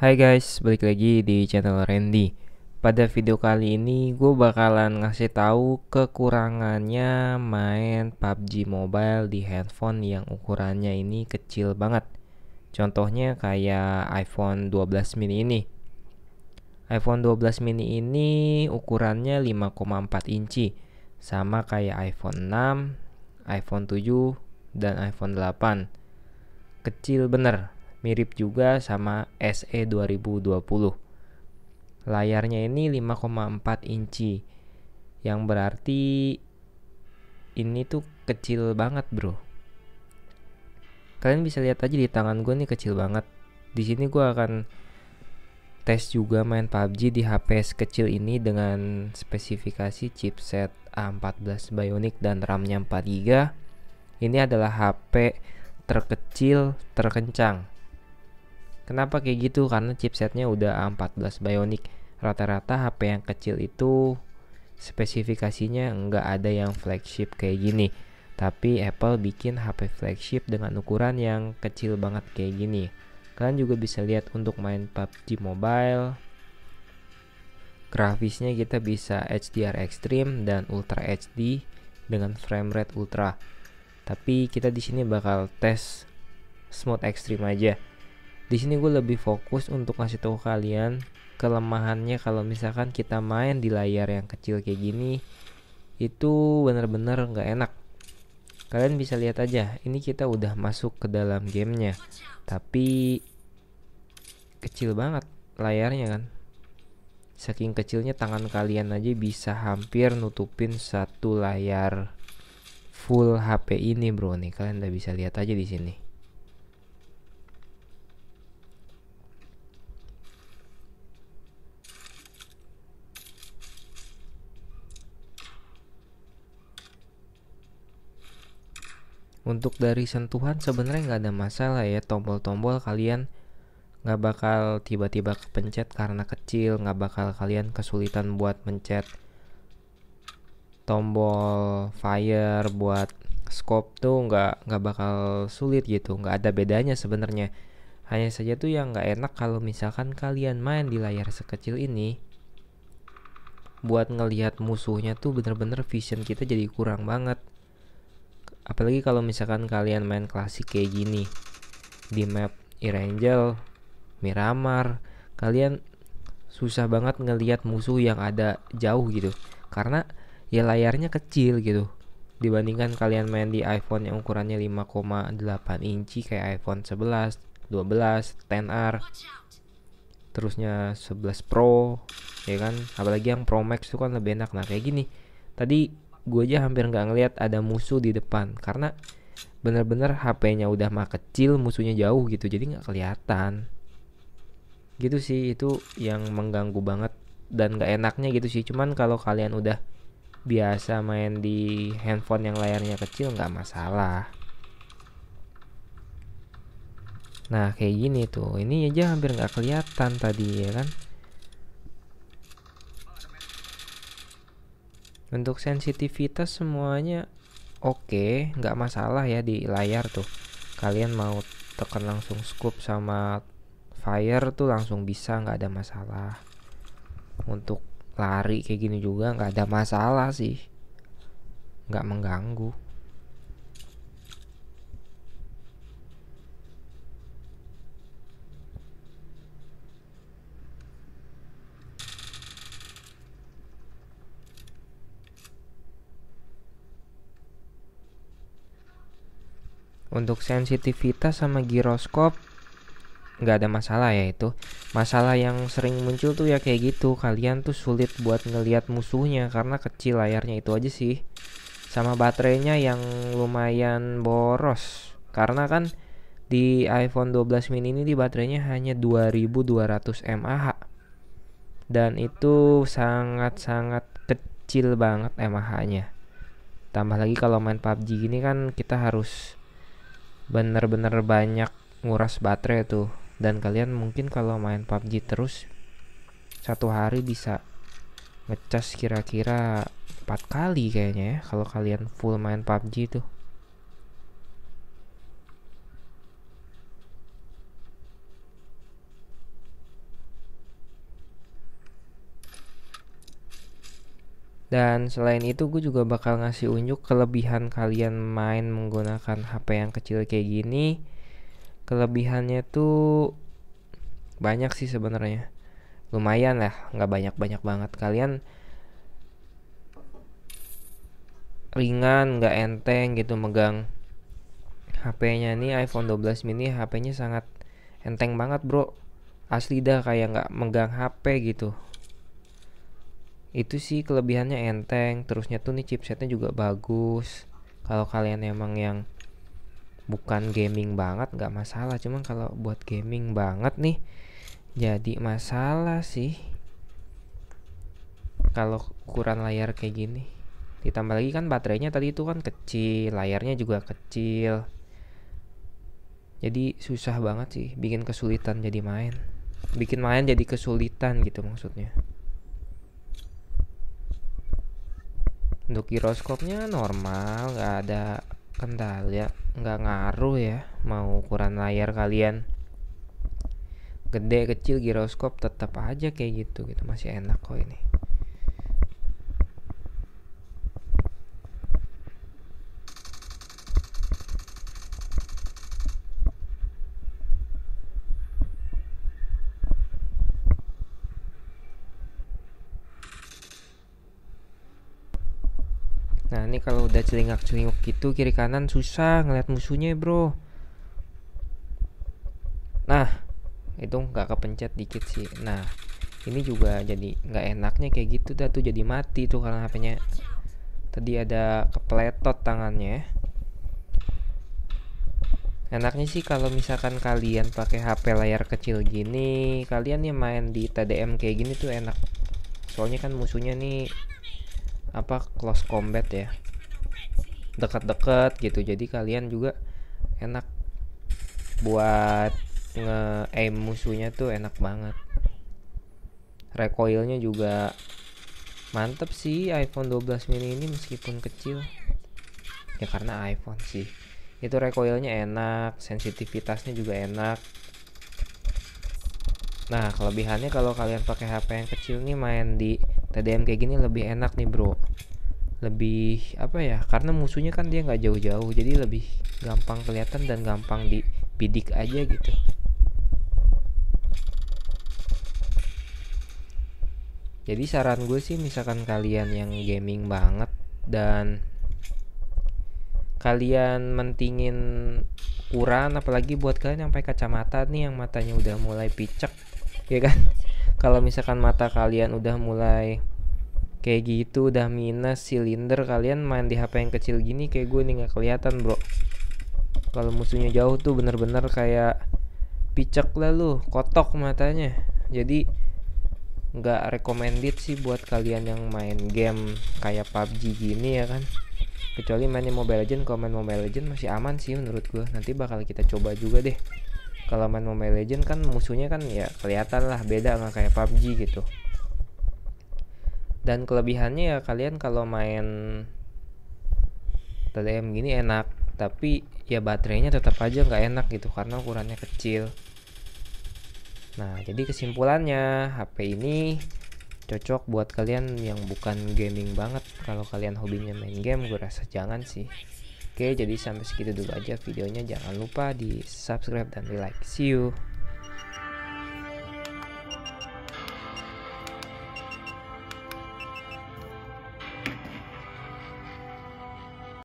Hai guys, balik lagi di channel Randy. Pada video kali ini gue bakalan ngasih tahu kekurangannya main PUBG Mobile di handphone yang ukurannya ini kecil banget. Contohnya kayak iPhone 12 mini ini. iPhone 12 mini ini ukurannya 5,4 inci, sama kayak iPhone 6, iPhone 7, dan iPhone 8. Kecil bener mirip juga sama SE 2020. Layarnya ini 5,4 inci yang berarti ini tuh kecil banget, Bro. Kalian bisa lihat aja di tangan gue nih kecil banget. Di sini gue akan tes juga main PUBG di HP sekecil ini dengan spesifikasi chipset A14 Bionic dan RAM-nya 4GB. Ini adalah HP terkecil terkencang Kenapa kayak gitu? Karena chipsetnya udah A14 Bionic. Rata-rata HP yang kecil itu spesifikasinya nggak ada yang flagship kayak gini. Tapi Apple bikin HP flagship dengan ukuran yang kecil banget kayak gini. Kalian juga bisa lihat untuk main PUBG Mobile. Grafisnya kita bisa HDR Extreme dan Ultra HD dengan frame rate ultra. Tapi kita di sini bakal tes smooth extreme aja di sini gue lebih fokus untuk ngasih tahu kalian kelemahannya kalau misalkan kita main di layar yang kecil kayak gini itu bener-bener nggak -bener enak kalian bisa lihat aja ini kita udah masuk ke dalam gamenya tapi kecil banget layarnya kan saking kecilnya tangan kalian aja bisa hampir nutupin satu layar full HP ini bro nih kalian udah bisa lihat aja di sini untuk dari sentuhan sebenarnya nggak ada masalah ya tombol-tombol kalian nggak bakal tiba-tiba kepencet karena kecil nggak bakal kalian kesulitan buat mencet tombol fire buat scope tuh nggak nggak bakal sulit gitu nggak ada bedanya sebenarnya hanya saja tuh yang nggak enak kalau misalkan kalian main di layar sekecil ini buat ngelihat musuhnya tuh bener-bener vision kita jadi kurang banget apalagi kalau misalkan kalian main klasik kayak gini di map Irangel, Miramar, kalian susah banget ngelihat musuh yang ada jauh gitu. Karena ya layarnya kecil gitu. Dibandingkan kalian main di iPhone yang ukurannya 5,8 inci kayak iPhone 11, 12, 10R, terusnya 11 Pro, ya kan? Apalagi yang Pro Max itu kan lebih enak. Nah, kayak gini. Tadi gue aja hampir nggak ngelihat ada musuh di depan karena bener-bener HP-nya udah mah kecil musuhnya jauh gitu jadi nggak kelihatan gitu sih itu yang mengganggu banget dan nggak enaknya gitu sih cuman kalau kalian udah biasa main di handphone yang layarnya kecil nggak masalah nah kayak gini tuh ini aja hampir nggak kelihatan tadi ya kan Untuk sensitivitas semuanya oke, okay, nggak masalah ya di layar tuh. Kalian mau tekan langsung scoop sama fire tuh langsung bisa nggak ada masalah. Untuk lari kayak gini juga nggak ada masalah sih, nggak mengganggu. untuk sensitivitas sama giroskop nggak ada masalah ya itu masalah yang sering muncul tuh ya kayak gitu kalian tuh sulit buat ngelihat musuhnya karena kecil layarnya itu aja sih sama baterainya yang lumayan boros karena kan di iPhone 12 mini ini di baterainya hanya 2200 mAh dan itu sangat-sangat kecil banget mAh-nya tambah lagi kalau main PUBG ini kan kita harus bener-bener banyak nguras baterai tuh dan kalian mungkin kalau main PUBG terus satu hari bisa ngecas kira-kira empat kali kayaknya ya kalau kalian full main PUBG tuh Dan selain itu gue juga bakal ngasih unjuk kelebihan kalian main menggunakan HP yang kecil kayak gini. Kelebihannya tuh banyak sih sebenarnya. Lumayan lah, nggak banyak-banyak banget. Kalian ringan, nggak enteng gitu megang HP-nya nih iPhone 12 mini HP-nya sangat enteng banget bro asli dah kayak nggak megang HP gitu itu sih kelebihannya enteng terusnya tuh nih chipsetnya juga bagus kalau kalian emang yang bukan gaming banget nggak masalah cuman kalau buat gaming banget nih jadi masalah sih kalau ukuran layar kayak gini ditambah lagi kan baterainya tadi itu kan kecil layarnya juga kecil jadi susah banget sih bikin kesulitan jadi main bikin main jadi kesulitan gitu maksudnya untuk giroskopnya normal nggak ada kendal ya nggak ngaruh ya mau ukuran layar kalian gede kecil giroskop tetap aja kayak gitu gitu masih enak kok ini Nah ini kalau udah celingak-celinguk gitu kiri kanan susah ngeliat musuhnya bro Nah itu nggak kepencet dikit sih Nah ini juga jadi nggak enaknya kayak gitu dah tuh jadi mati tuh karena hp Tadi ada kepletot tangannya Enaknya sih kalau misalkan kalian pakai HP layar kecil gini, kalian yang main di TDM kayak gini tuh enak. Soalnya kan musuhnya nih apa close combat ya dekat-dekat gitu jadi kalian juga enak buat nge aim musuhnya tuh enak banget recoilnya juga mantep sih iPhone 12 mini ini meskipun kecil ya karena iPhone sih itu recoilnya enak sensitivitasnya juga enak Nah, kelebihannya kalau kalian pakai HP yang kecil nih main di TDM kayak gini lebih enak nih bro lebih apa ya karena musuhnya kan dia nggak jauh-jauh jadi lebih gampang kelihatan dan gampang dibidik aja gitu jadi saran gue sih misalkan kalian yang gaming banget dan kalian mentingin kurang apalagi buat kalian yang pakai kacamata nih yang matanya udah mulai picek ya kan kalau misalkan mata kalian udah mulai kayak gitu udah minus silinder kalian main di HP yang kecil gini kayak gue nih nggak kelihatan bro kalau musuhnya jauh tuh bener-bener kayak picek lah lu kotok matanya jadi nggak recommended sih buat kalian yang main game kayak PUBG gini ya kan kecuali mainnya Mobile Legend kalau main Mobile Legend masih aman sih menurut gue nanti bakal kita coba juga deh kalau main Mobile Legend kan musuhnya kan ya kelihatan lah beda nggak kayak PUBG gitu dan kelebihannya ya kalian kalau main TDM gini enak tapi ya baterainya tetap aja nggak enak gitu karena ukurannya kecil nah jadi kesimpulannya HP ini cocok buat kalian yang bukan gaming banget kalau kalian hobinya main game gue rasa jangan sih Oke, jadi sampai segitu dulu aja videonya. Jangan lupa di subscribe dan di like. See you.